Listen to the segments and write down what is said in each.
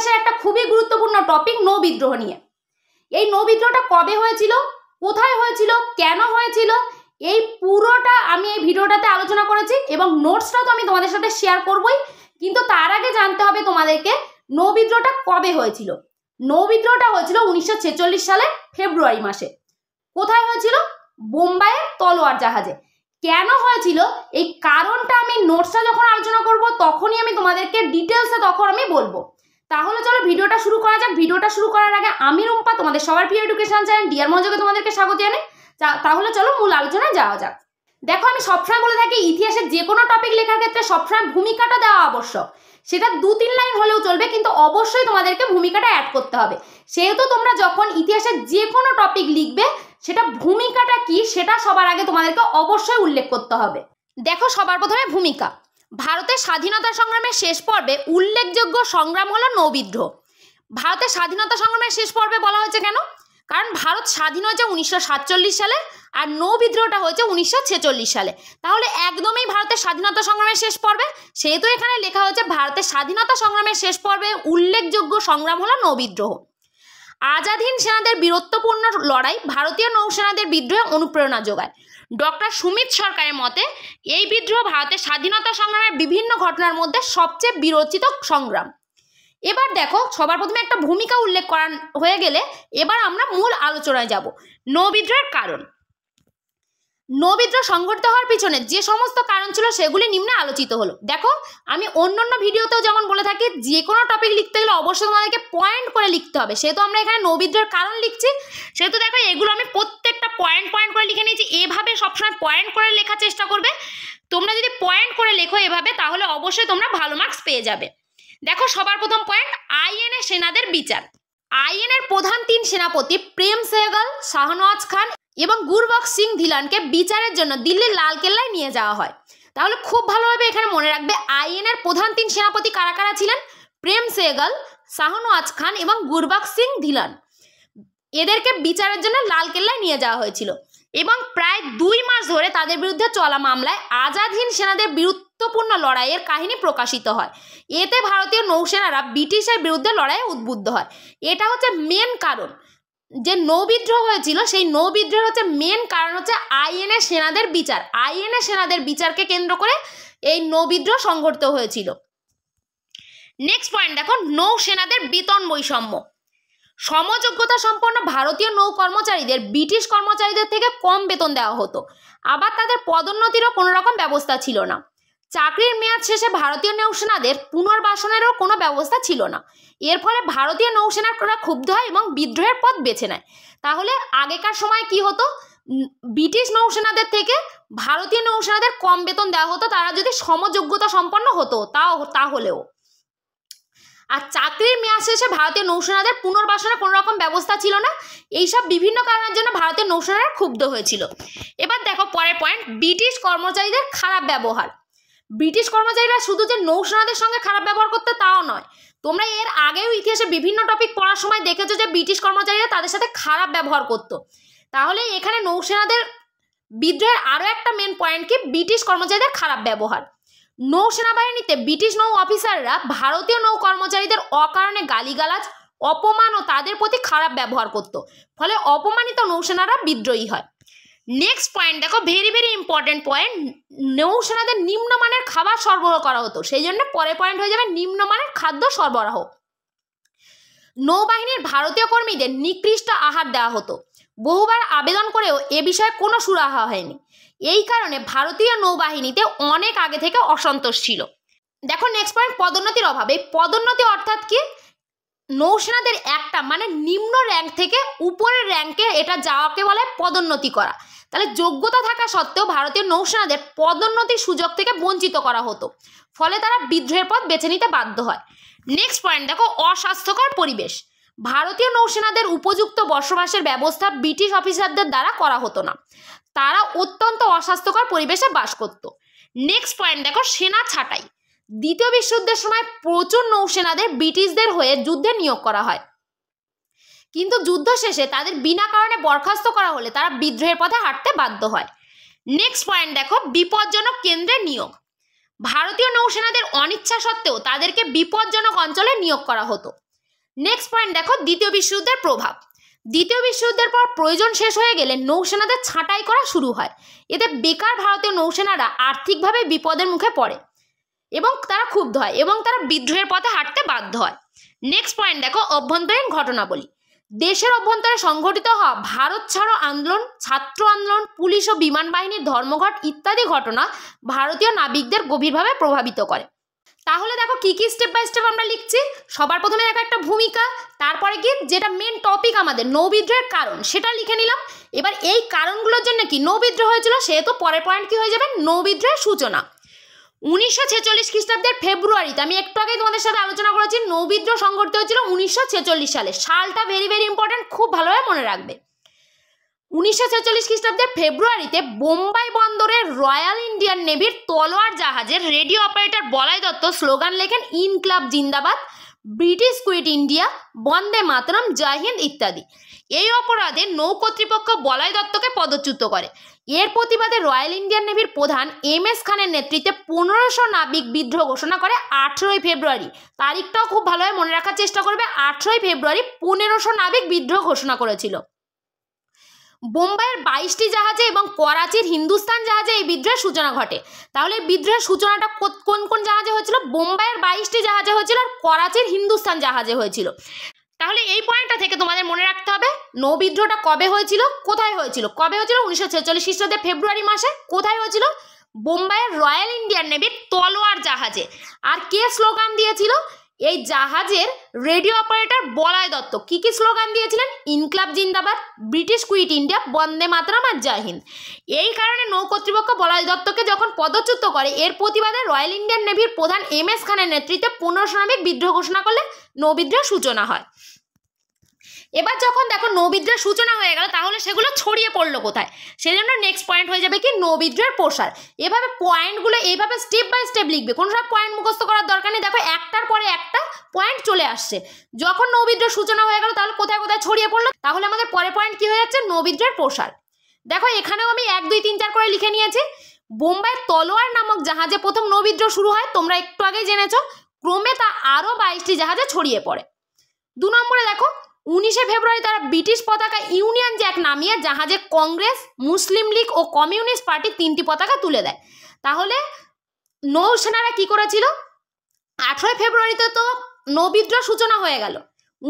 ইতিহাসের একটা খুবই গুরুত্বপূর্ণ টপিক নৌ বিদ্রোহ নিয়ে এই নৌ বিদ্রোহটা কবে হয়েছিল কোথায় হয়েছিল কেন হয়েছিল এই পুরোটা আমি এই ভিডিওটাতে আলোচনা করেছি এবং নোটসটা তো আমি তোমাদের সাথে শেয়ার করবই কিন্তু তার আগে জানতে হবে তোমাদেরকে নৌ বিদ্রোহটা কবে হয়েছিল নৌ বিদ্রোহটা হয়েছিল উনিশশো সালে ফেব্রুয়ারি মাসে কোথায় হয়েছিল বোম্বাইয়ের তলোয়ার জাহাজে কেন হয়েছিল এই কারণটা আমি নোটসটা যখন আলোচনা করব তখনই আমি তোমাদেরকে ডিটেলসে তখন আমি বলবো তাহলে চলো ভিডিওটা শুরু করা যাক ভিডিওটা শুরু করার আগে আমি রুম্পা তোমাদের সবার প্রিয় এডুকেশন চ্যানেল ডিয়ার মনোযোগে তোমাদেরকে স্বাগত জানাই তাহলে চলো মূল আলোচনায় যাওয়া যাক দেখো আমি সবসময় বলে থাকি ইতিহাসের যে কোনো টপিক লেখার ক্ষেত্রে সবসময় ভূমিকাটা দেওয়া আবশ্যক সেটা দু তিন লাইন হলেও চলবে কিন্তু অবশ্যই তোমাদেরকে ভূমিকাটা অ্যাড করতে হবে সেহেতু তোমরা যখন ইতিহাসের যে কোনো টপিক লিখবে সেটা ভূমিকাটা কি সেটা সবার আগে তোমাদেরকে অবশ্যই উল্লেখ করতে হবে দেখো সবার প্রথমে ভূমিকা ভারতের স্বাধীনতা সংগ্রামের শেষ পর্বে উল্লেখযোগ্য সংগ্রাম হলো নৌবিদ্রোহ ভারতের স্বাধীনতা সংগ্রামের শেষ পর্বে বলা হয়েছে কেন কারণ ভারত স্বাধীন হয়েছে উনিশশো সালে আর নৌ বিদ্রোহটা হয়েছে উনিশশো সালে তাহলে একদমই ভারতের স্বাধীনতা সংগ্রামের শেষ পর্বে সেহেতু এখানে লেখা হয়েছে ভারতের স্বাধীনতা সংগ্রামের শেষ পর্বে উল্লেখযোগ্য সংগ্রাম হলো নৌবিদ্রোহ আজাদহীন সেনাদের বীরত্বপূর্ণ লড়াই ভারতীয় নৌসেনাদের বিদ্রোহে অনুপ্রেরণা যোগায় ডক্টর সুমিত সরকারের মতে এই বিদ্রোহ ভারতের স্বাধীনতা সংগ্রামের বিভিন্ন ঘটনার মধ্যে সবচেয়ে বিরচিত সংগ্রাম এবার দেখো সবার প্রথমে একটা ভূমিকা উল্লেখ করা হয়ে গেলে এবার আমরা মূল আলোচনায় যাব নৌ বিদ্রোহের কারণ নবিদ্রোহ সংঘটিত হওয়ার পিছনে যে সমস্ত কারণ ছিল সেগুলি নিম্নে আলোচিত হলো দেখো আমি অন্য অন্য ভিডিওতেও যেমন বলে থাকি যে কোনো টপিক লিখতে গেলে অবশ্যই তোমাদেরকে পয়েন্ট করে লিখতে হবে সেহেতু আমরা এখানে নবিদ্রোহের কারণ লিখছি সেহেতু দেখো এগুলো আমি প্রত্যেকটা পয়েন্ট পয়েন্ট করে লিখে নিয়েছি এভাবে সবসময় পয়েন্ট করে লেখার চেষ্টা করবে তোমরা যদি পয়েন্ট করে লেখো এভাবে তাহলে অবশ্যই তোমরা ভালো মার্কস পেয়ে যাবে দেখো সবার প্রথম পয়েন্ট আইএনএ সেনাদের বিচার আইএনএর প্রধান তিন সেনাপতি প্রেম সেহগাল শাহনওয়াজ খান এবং গুরবক সিং ধিলানকে বিচারের জন্য দিল্লির লালকেল্লায় নিয়ে যাওয়া হয় তাহলে খুব ভালোভাবে এখানে মনে রাখবে আইএনএর প্রধান তিন সেনাপতি কারা কারা ছিলেন প্রেম সেগল শাহনওয়াজ খান এবং গুরবাক সিং ধিলান এদেরকে বিচারের জন্য লালকেল্লায় নিয়ে যাওয়া হয়েছিল এবং প্রায় দুই মাস ধরে তাদের বিরুদ্ধে চলা মামলায় আজাদহীন সেনাদের বীরত্বপূর্ণ লড়াইয়ের কাহিনী প্রকাশিত হয় এতে ভারতীয় নৌসেনারা ব্রিটিশের বিরুদ্ধে লড়াইয়ে উদ্বুদ্ধ হয় এটা হচ্ছে মেন কারণ যে নৌবিদ্রোহ হয়েছিল সেই নৌবিদ্রোহের হচ্ছে মেন কারণ হচ্ছে আইএনএ সেনাদের বিচার আইএনএ সেনাদের বিচারকে কেন্দ্র করে এই নৌবিদ্রোহ সংঘটিত হয়েছিল নেক্সট পয়েন্ট দেখো নৌসেনাদের বেতন বৈষম্য সমযোগ্যতা সম্পন্ন ভারতীয় নৌ কর্মচারীদের ব্রিটিশ কর্মচারীদের থেকে কম বেতন দেওয়া হতো আবার তাদের পদোন্নতিরও কোনো রকম ব্যবস্থা ছিল না চাকরির মেয়াদ শেষে ভারতীয় নৌসেনাদের পুনর্বাসনেরও কোনো ব্যবস্থা ছিল না এর ফলে ভারতীয় নৌসেনারা ক্ষুব্ধ হয় এবং বিদ্রোহের পথ বেছে নেয় তাহলে আগেকার সময় কি হতো ব্রিটিশ নৌসেনাদের থেকে ভারতীয় নৌসেনাদের কম বেতন দেওয়া হতো তারা যদি সমযোগ্যতা সম্পন্ন হতো তাও তাহলেও আর চাকরির মেয়াদ শেষে ভারতীয় নৌসেনাদের পুনর্বাসনের কোনো রকম ব্যবস্থা ছিল না এইসব বিভিন্ন কারণের জন্য ভারতীয় নৌসেনারা ক্ষুব্ধ হয়েছিল এবার দেখো পরের পয়েন্ট ব্রিটিশ কর্মচারীদের খারাপ ব্যবহার ব্রিটিশ কর্মচারীরা শুধু যে নৌসেনাদের সঙ্গে খারাপ ব্যবহার করতে তাও নয় তোমরা এর আগেও ইতিহাসে বিভিন্ন টপিক পড়ার সময় দেখেছো যে ব্রিটিশ কর্মচারীরা তাদের সাথে খারাপ ব্যবহার করত। তাহলে এখানে নৌসেনাদের বিদ্রোহের আরও একটা মেন পয়েন্ট কি ব্রিটিশ কর্মচারীদের খারাপ ব্যবহার নৌসেনাবাহিনীতে ব্রিটিশ নৌ অফিসাররা ভারতীয় নৌ কর্মচারীদের অকারণে গালিগালাজ অপমান ও তাদের প্রতি খারাপ ব্যবহার করত। ফলে অপমানিত নৌসেনারা বিদ্রোহী হয় নেক্সট পয়েন্ট দেখো ভেরি ভেরি ইম্পর্টেন্ট পয়েন্ট নৌসেনাদের নিম্নমানের খাবার সরবরাহ করা হতো সেই জন্য পরে পয়েন্ট হয়ে যাবে নিম্নমানের খাদ্য সরবরাহ নৌবাহিনীর ভারতীয় কর্মীদের নিকৃষ্ট আহার দেওয়া হতো বহুবার আবেদন করেও এ বিষয়ে কোনো সুরাহা হয়নি এই কারণে ভারতীয় নৌবাহিনীতে অনেক আগে থেকে অসন্তোষ ছিল দেখো নেক্সট পয়েন্ট পদোন্নতির অভাব এই পদোন্নতি অর্থাৎ কি নৌসেনাদের একটা মানে নিম্ন র্যাঙ্ক থেকে উপরের র্যাঙ্কে এটা যাওয়াকে বলে পদোন্নতি করা তাহলে যোগ্যতা থাকা সত্ত্বেও ভারতীয় নৌসেনাদের পদোন্নতির সুযোগ থেকে বঞ্চিত করা হতো ফলে তারা বিদ্রোহের পথ বেছে নিতে বাধ্য হয় নেক্সট পয়েন্ট দেখো অস্বাস্থ্যকর পরিবেশ ভারতীয় নৌসেনাদের উপযুক্ত বসবাসের ব্যবস্থা ব্রিটিশ অফিসারদের দ্বারা করা হতো না তারা অত্যন্ত অস্বাস্থ্যকর পরিবেশে বাস করত নেক্সট পয়েন্ট দেখো সেনা ছাঁটাই দ্বিতীয় বিশ্বযুদ্ধের সময় প্রচুর নৌসেনাদের ব্রিটিশদের হয়ে যুদ্ধে নিয়োগ করা হয় কিন্তু যুদ্ধ শেষে তাদের বিনা কারণে বরখাস্ত করা হলে তারা বিদ্রোহের পথে হাঁটতে বাধ্য হয় নেক্সট পয়েন্ট দেখো বিপজ্জনক কেন্দ্রে নিয়োগ ভারতীয় নৌসেনাদের অনিচ্ছা সত্ত্বেও তাদেরকে বিপজ্জনক অঞ্চলে নিয়োগ করা হতো নেক্সট পয়েন্ট দেখো দ্বিতীয় বিশ্বযুদ্ধের প্রভাব দ্বিতীয় বিশ্বযুদ্ধের পর প্রয়োজন শেষ হয়ে গেলে নৌসেনাদের ছাঁটাই করা শুরু হয় এতে বেকার ভারতীয় নৌসেনারা আর্থিকভাবে বিপদের মুখে পড়ে এবং তারা ক্ষুব্ধ হয় এবং তারা বিদ্রোহের পথে হাঁটতে বাধ্য হয় নেক্সট পয়েন্ট দেখো অভ্যন্তরীণ ঘটনাবলী দেশের অভ্যন্তরে সংঘটিত হওয়া ভারত ছাড়ো আন্দোলন ছাত্র আন্দোলন পুলিশ ও বিমান বাহিনীর ধর্মঘট ইত্যাদি ঘটনা ভারতীয় নাবিকদের গভীরভাবে প্রভাবিত করে তাহলে দেখো কি কি স্টেপ বাই স্টেপ আমরা লিখছি সবার প্রথমে দেখো একটা ভূমিকা তারপরে কি যেটা মেন টপিক আমাদের নৌবিদ্রোহের কারণ সেটা লিখে নিলাম এবার এই কারণগুলোর জন্য কি নৌবিদ্রোহ হয়েছিল সেহেতু পরের পয়েন্ট কি হয়ে যাবে নৌবিদ্রোহের সূচনা উনিশশো ছেচল্লিশ খ্রিস্টাব্দের ফেব্রুয়ারিতে আমি একটু আগেই তোমাদের সাথে আলোচনা করেছি নৌবিদ্রোহ সংঘটিত হয়েছিল উনিশশো ছেচল্লিশ সালে সালটা ভেরি ভেরি ইম্পর্ট্যান্ট খুব ভালোভাবে মনে রাখবে উনিশশো ছেচল্লিশ খ্রিস্টাব্দের ফেব্রুয়ারিতে বোম্বাই বন্দরে রয়্যাল ইন্ডিয়ান নেভির তলোয়ার জাহাজের রেডিও অপারেটর বলাই দত্ত স্লোগান লেখেন ইনক্লাব জিন্দাবাদ British quit India Vande Mataram জয় ইত্যাদি এই অপরাধে নৌ কর্তৃপক্ষ বলাই দত্তকে পদচ্যুত করে এর প্রতিবাদে রয়্যাল ইন্ডিয়ান নেভির প্রধান এম এস খানের নেতৃত্বে পনেরোশো নাবিক বিদ্রোহ ঘোষণা করে আঠেরোই ফেব্রুয়ারি তারিখটাও খুব ভালোভাবে মনে রাখার চেষ্টা করবে আঠেরোই ফেব্রুয়ারি পনেরোশো নাবিক বিদ্রোহ ঘোষণা করেছিল বোম্বাইয়ের বাইশটি জাহাজে এবং করাচির হিন্দুস্তান জাহাজে এই বিদ্রোহের সূচনা ঘটে তাহলে এই বিদ্রোহের সূচনাটা কোন কোন জাহাজে হয়েছিল বোম্বাইয়ের বাইশটি জাহাজে হয়েছিল আর করাচির হিন্দুস্তান জাহাজে হয়েছিল তাহলে এই পয়েন্টটা থেকে তোমাদের মনে রাখতে হবে নৌ বিদ্রোহটা কবে হয়েছিল কোথায় হয়েছিল কবে হয়েছিল উনিশশো ছেচল্লিশ খ্রিস্টাব্দে ফেব্রুয়ারি মাসে কোথায় হয়েছিল বোম্বাইয়ের রয়্যাল ইন্ডিয়ান নেভির তলোয়ার জাহাজে আর কে স্লোগান দিয়েছিল এই জাহাজের রেডিও অপারেটর বলায় দত্ত কী কী স্লোগান দিয়েছিলেন ইনকলাব জিন্দাবাদ British quit India Vande Mataram আর জাহিন্দ এই কারণে নৌ কর্তৃপক্ষ বলায় দত্তকে যখন পদচ্যুত করে এর প্রতিবাদে রয়্যাল ইন্ডিয়ান নেভির প্রধান এম এস খানের নেতৃত্বে পুনঃশ্রমিক বিদ্রোহ ঘোষণা করলে নৌবিদ্রোহ সূচনা হয় এবার যখন দেখো নৌবিদ্রার সূচনা হয়ে গেল তাহলে সেগুলো ছড়িয়ে পড়লো কোথায় সেই জন্য নেক্সট পয়েন্ট হয়ে যাবে কি নবিদ্রার প্রসার এভাবে পয়েন্টগুলো এইভাবে স্টেপ বাই স্টেপ লিখবে কোনো সব পয়েন্ট মুখস্থ করার দরকার নেই দেখো একটার পরে একটা পয়েন্ট চলে আসছে যখন নৌবিদ্রার সূচনা হয়ে গেল তাহলে কোথায় কোথায় ছড়িয়ে পড়লো তাহলে আমাদের পরে পয়েন্ট কি হয়ে যাচ্ছে নৌবিদ্রার প্রসার দেখো এখানেও আমি এক দুই তিন চার করে লিখে নিয়েছি বোম্বাই তলোয়ার নামক জাহাজে প্রথম নবিদ্র শুরু হয় তোমরা একটু আগে জেনেছ ক্রমে তা আরও বাইশটি জাহাজে ছড়িয়ে পড়ে দু নম্বরে দেখো উনিশে ফেব্রুয়ারি তারা ব্রিটিশ পতাকা ইউনিয়ন জ্যাক নামিয়ে জাহাজে কংগ্রেস মুসলিম লীগ ও কমিউনিস্ট পার্টি তিনটি পতাকা তুলে দেয় তাহলে নৌসেনারা কি করেছিল আঠেরোই ফেব্রুয়ারিতে তো নৌবিদ্রোহ সূচনা হয়ে গেল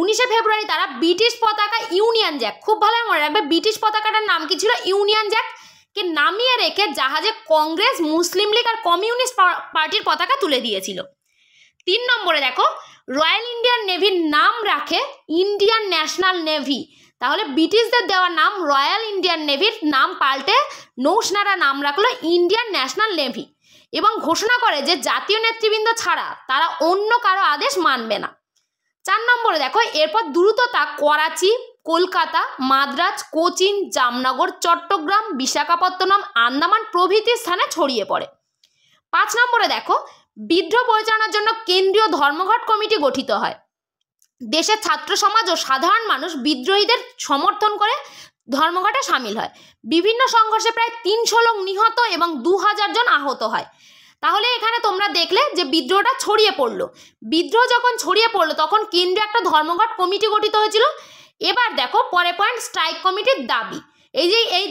উনিশে ফেব্রুয়ারি তারা ব্রিটিশ পতাকা ইউনিয়ন জ্যাক খুব ভালো মনে রাখবে ব্রিটিশ পতাকাটার নাম কি ছিল ইউনিয়ন জ্যাক কে নামিয়ে রেখে জাহাজে কংগ্রেস মুসলিম লীগ আর কমিউনিস্ট পার্টির পতাকা তুলে দিয়েছিল তিন নম্বরে দেখো রয়্যাল ইন্ডিয়ান নেভির নাম রাখে ইন্ডিয়ান ন্যাশনাল নেভি তাহলে ব্রিটিশদের দেওয়া নাম রয়্যাল ইন্ডিয়ান নেভির নাম পাল্টে নৌসেনারা নাম রাখলো ইন্ডিয়ান ন্যাশনাল নেভি এবং ঘোষণা করে যে জাতীয় নেতৃবৃন্দ ছাড়া তারা অন্য কারো আদেশ মানবে না চার নম্বরে দেখো এরপর দ্রুততা করাচি কলকাতা মাদ্রাজ কোচিন জামনগর চট্টগ্রাম বিশাখাপত্তনম আন্দামান প্রভৃতি স্থানে ছড়িয়ে পড়ে পাঁচ নম্বরে দেখো বিদ্রোহ পরিচালনার জন্য কেন্দ্রীয় ধর্মঘট কমিটি গঠিত হয় দেশের ছাত্র সমাজ ও সাধারণ মানুষ বিদ্রোহীদের সমর্থন করে ধর্মঘটে সামিল হয় বিভিন্ন সংঘর্ষে প্রায় তিনশো লোক নিহত এবং দু হাজার জন আহত হয় তাহলে এখানে তোমরা দেখলে যে বিদ্রোহটা ছড়িয়ে পড়লো বিদ্রোহ যখন ছড়িয়ে পড়লো তখন কেন্দ্রীয় একটা ধর্মঘট কমিটি গঠিত হয়েছিল এবার দেখো পরে পয়েন্ট স্ট্রাইক কমিটির দাবি এই যে এই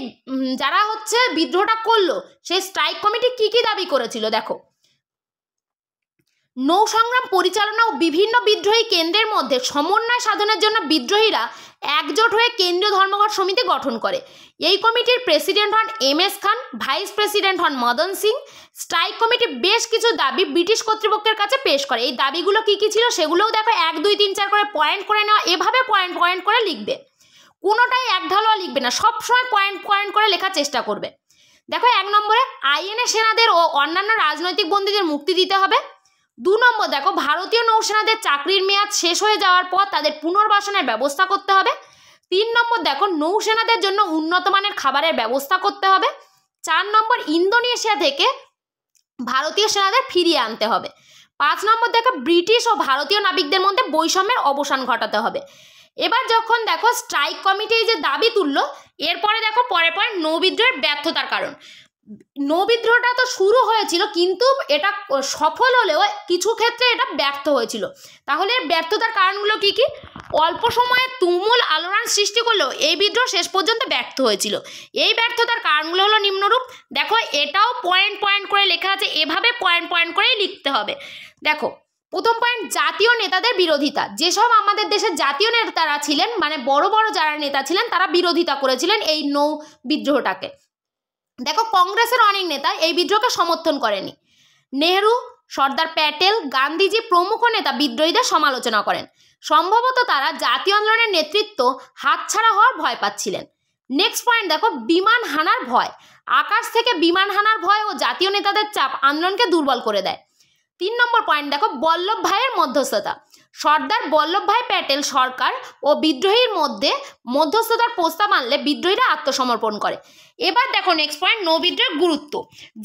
যারা হচ্ছে বিদ্রোহটা করলো সেই স্ট্রাইক কমিটি কি কি দাবি করেছিল দেখো নৌ সংগ্রাম পরিচালনা ও বিভিন্ন বিদ্রোহী কেন্দ্রের মধ্যে সমন্বয় সাধনের জন্য বিদ্রোহীরা একজোট হয়ে কেন্দ্রীয় ধর্মঘট সমিতি গঠন করে এই কমিটির প্রেসিডেন্ট হন M S Khan vice president হন মদন সিং স্ট্রাইক কমিটি বেশ কিছু দাবি ব্রিটিশ কর্তৃপক্ষের কাছে পেশ করে এই দাবিগুলো কী কী ছিল সেগুলোও দেখো এক দুই তিন চার করে পয়েন্ট করে নেওয়া এভাবে পয়েন্ট পয়েন্ট করে লিখবে কোনোটাই এক ঢালোয়া লিখবে না সবসময় পয়েন্ট পয়েন্ট করে লেখার চেষ্টা করবে দেখো এক নম্বরে আইএনএ সেনাদের ও অন্যান্য রাজনৈতিক বন্দীদের মুক্তি দিতে হবে দু নম্বর দেখো ভারতীয় নৌসেনাদের চাকরির মেয়াদ শেষ হয়ে যাওয়ার পর তাদের পুনর্বাসনের ব্যবস্থা করতে হবে তিন নম্বর দেখো নৌসেনাদের জন্য উন্নত মানের খাবারের ব্যবস্থা করতে হবে চার নম্বর ইন্দোনেশিয়া থেকে ভারতীয় সেনাদের ফিরিয়ে আনতে হবে পাঁচ নম্বর দেখো ব্রিটিশ ও ভারতীয় নাবিকদের মধ্যে বৈষম্যের অবসান ঘটাতে হবে এবার যখন দেখো স্ট্রাইক কমিটি যে দাবি তুললো এরপরে দেখো পরে পরে নৌবিদ্রোহের ব্যর্থতার কারণ নৌবিদ্রোহটা তো শুরু হয়েছিল কিন্তু এটা সফল হলেও কিছু ক্ষেত্রে এটা ব্যর্থ হয়েছিল তাহলে ব্যর্থতার কারণগুলো কি কি অল্প সময়ে তুমুল আলোড়ন সৃষ্টি করলেও এই বিদ্রোহ শেষ পর্যন্ত ব্যর্থ হয়েছিল এই ব্যর্থতার কারণগুলো হলো নিম্নরূপ দেখো এটাও পয়েন্ট পয়েন্ট করে লেখা আছে এভাবে পয়েন্ট পয়েন্ট করেই লিখতে হবে দেখো প্রথম পয়েন্ট জাতীয় নেতাদের বিরোধিতা যেসব আমাদের দেশের জাতীয় নেতারা ছিলেন মানে বড় বড় যারা নেতা ছিলেন তারা বিরোধিতা করেছিলেন এই নৌ বিদ্রোহটাকে দেখো কংগ্রেসের অনেক নেতা এই বিদ্রোহকে সমর্থন করেনি নেহরু সর্দার প্যাটেল গান্ধীজি প্রমুখ নেতা বিদ্রোহীদের সমালোচনা করেন সম্ভবত তারা জাতীয় আন্দোলনের নেতৃত্ব হাতছাড়া হওয়ার ভয় পাচ্ছিলেন নেক্সট পয়েন্ট দেখো বিমান হানার ভয় আকাশ থেকে বিমান হানার ভয় ও জাতীয় নেতাদের চাপ আন্দোলনকে দুর্বল করে দেয় তিন নম্বর পয়েন্ট দেখো বল্লভ ভাইয়ের মধ্যস্থতা সর্দার বল্লভভাই প্যাটেল সরকার ও বিদ্রোহীর মধ্যে মধ্যস্থতার প্রস্তাব আনলে বিদ্রোহীরা আত্মসমর্পণ করে এবার দেখো নেক্সট পয়েন্ট নবিদ্রোহের গুরুত্ব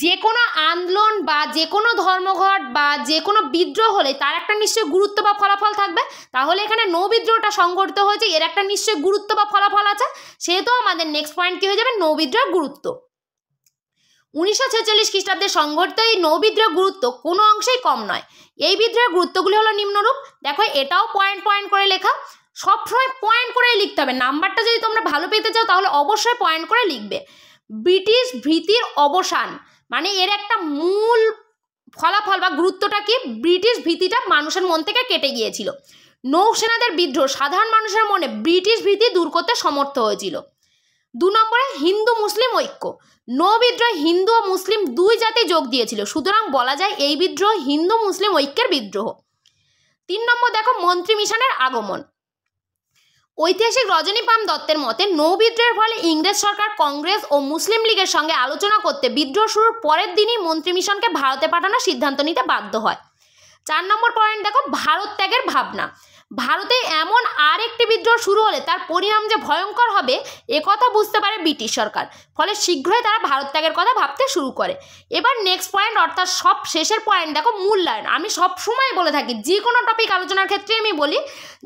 যে কোনো আন্দোলন বা যে কোনো ধর্মঘট বা যে কোনো বিদ্রোহ হলে তার একটা নিশ্চয়ই গুরুত্ব বা ফলাফল থাকবে তাহলে এখানে নবিদ্রোহটা সংগঠিত হয়েছে এর একটা নিশ্চয়ই গুরুত্ব বা ফলাফল আছে সেহেতু আমাদের নেক্সট পয়েন্ট কী হয়ে যাবে নবিদ্রোহের গুরুত্ব উনিশশো ছেচল্লিশ খ্রিস্টাব্দে সংঘটিত এই নৌবিদ্রোহ গুরুত্ব কোনো অংশেই কম নয় এই বিদ্রোহের গুরুত্বগুলি হলো নিম্নরূপ দেখো এটাও পয়েন্ট পয়েন্ট করে লেখা সবসময় পয়েন্ট করে লিখতে হবে নাম্বারটা যদি তোমরা ভালো পেতে চাও তাহলে অবশ্যই পয়েন্ট করে লিখবে ব্রিটিশ ভীতির অবসান মানে এর একটা মূল ফলাফল বা গুরুত্বটা কি ব্রিটিশ ভীতিটা মানুষের মন থেকে কেটে গিয়েছিল নৌসেনাদের বিদ্রোহ সাধারণ মানুষের মনে ব্রিটিশ ভীতি দূর করতে সমর্থ হয়েছিল দু নম্বরে হিন্দু মুসলিম ঐক্য নো বিদ্রোহে হিন্দু ও মুসলিম দুই জাতি যোগ দিয়েছিল সুতরাং বলা যায় এই বিদ্রোহ হিন্দু মুসলিম ঐক্যের বিদ্রোহ তিন নম্বর দেখো মন্ত্রী মিশনের আগমন ঐতিহাসিক রজনীপাম দত্তের মতে নৌ বিদ্রোহের ফলে ইংরেজ সরকার কংগ্রেস ও মুসলিম লীগের সঙ্গে আলোচনা করতে বিদ্রোহ শুরুর পরের দিনই মন্ত্রী মিশনকে ভারতে পাঠানোর সিদ্ধান্ত নিতে বাধ্য হয় চার নম্বর পয়েন্ট দেখো ভারত ত্যাগের ভাবনা ভারতে এমন আর একটি বিদ্রোহ শুরু হলে তার পরিণাম যে ভয়ঙ্কর হবে একথা বুঝতে পারে ব্রিটিশ সরকার ফলে শীঘ্রই তারা ভারত ত্যাগের কথা ভাবতে শুরু করে এবার নেক্সট পয়েন্ট অর্থাৎ সব শেষের পয়েন্ট দেখো মূল্যায়ন আমি সব সময় বলে থাকি যে কোনো টপিক আলোচনার ক্ষেত্রে আমি বলি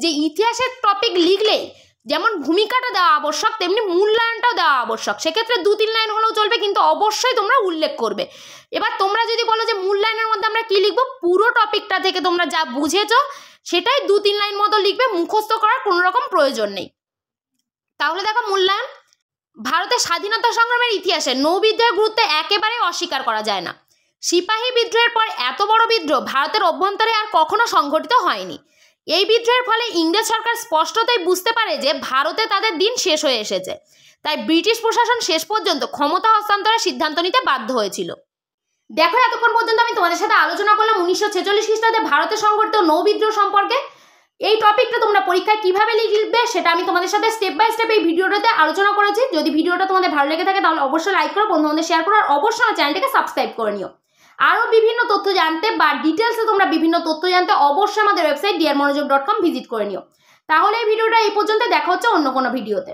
যে ইতিহাসের টপিক লিখলেই যেমন ভূমিকাটা দেওয়া আবশ্যক তেমনি মূল্যায়নটাও দেওয়া আবশ্যক সেক্ষেত্রে দু তিন লাইন হলেও চলবে কিন্তু অবশ্যই তোমরা উল্লেখ করবে এবার তোমরা যদি বলো যে মূল্যায়নের মধ্যে আমরা কী লিখবো পুরো টপিকটা থেকে তোমরা যা বুঝেছো সেটাই দু তিন লাইন মতো লিখবে মুখস্থ করার কোনো রকম প্রয়োজন নেই তাহলে দেখো মূল্যায়ন ভারতের স্বাধীনতা সংগ্রামের ইতিহাসে নৌবিদ্রোহের গুরুত্ব একেবারে অস্বীকার করা যায় না সিপাহী বিদ্রোহের পর এত বড় বিদ্রোহ ভারতের অভ্যন্তরে আর কখনো সংঘটিত হয়নি এই বিদ্রোহের ফলে ইংরেজ সরকার স্পষ্টতই বুঝতে পারে যে ভারতে তাদের দিন শেষ হয়ে এসেছে তাই ব্রিটিশ প্রশাসন শেষ পর্যন্ত ক্ষমতা হস্তান্তরের সিদ্ধান্ত নিতে বাধ্য হয়েছিল দেখো এতক্ষণ পর্যন্ত আমি তোমাদের সাথে আলোচনা করলাম উনিশশো ছেচল্লিশ খ্রিস্টাব্দে ভারতে সংঘটিত নৌবিদ্রোহ সম্পর্কে এই টপিকটা তোমরা পরীক্ষায় কিভাবে লিখবে সেটা আমি তোমাদের সাথে স্টেপ বাই স্টেপ এই ভিডিওটাতে আলোচনা করেছি যদি ভিডিওটা তোমাদের ভালো লেগে থাকে তাহলে অবশ্যই লাইক করো বন্ধুবান্ধব শেয়ার করো আর অবশ্যই আমার চ্যানেলটিকে সাবস্ক্রাইব করে নিও আরও বিভিন্ন তথ্য জানতে বা ডিটেলসে তোমরা বিভিন্ন তথ্য জানতে অবশ্যই আমাদের ওয়েবসাইট ডিয়ার মনোযোগ ডট কম ভিজিট করে নিও তাহলে এই ভিডিওটা এই পর্যন্ত দেখা হচ্ছে অন্য কোনো ভিডিওতে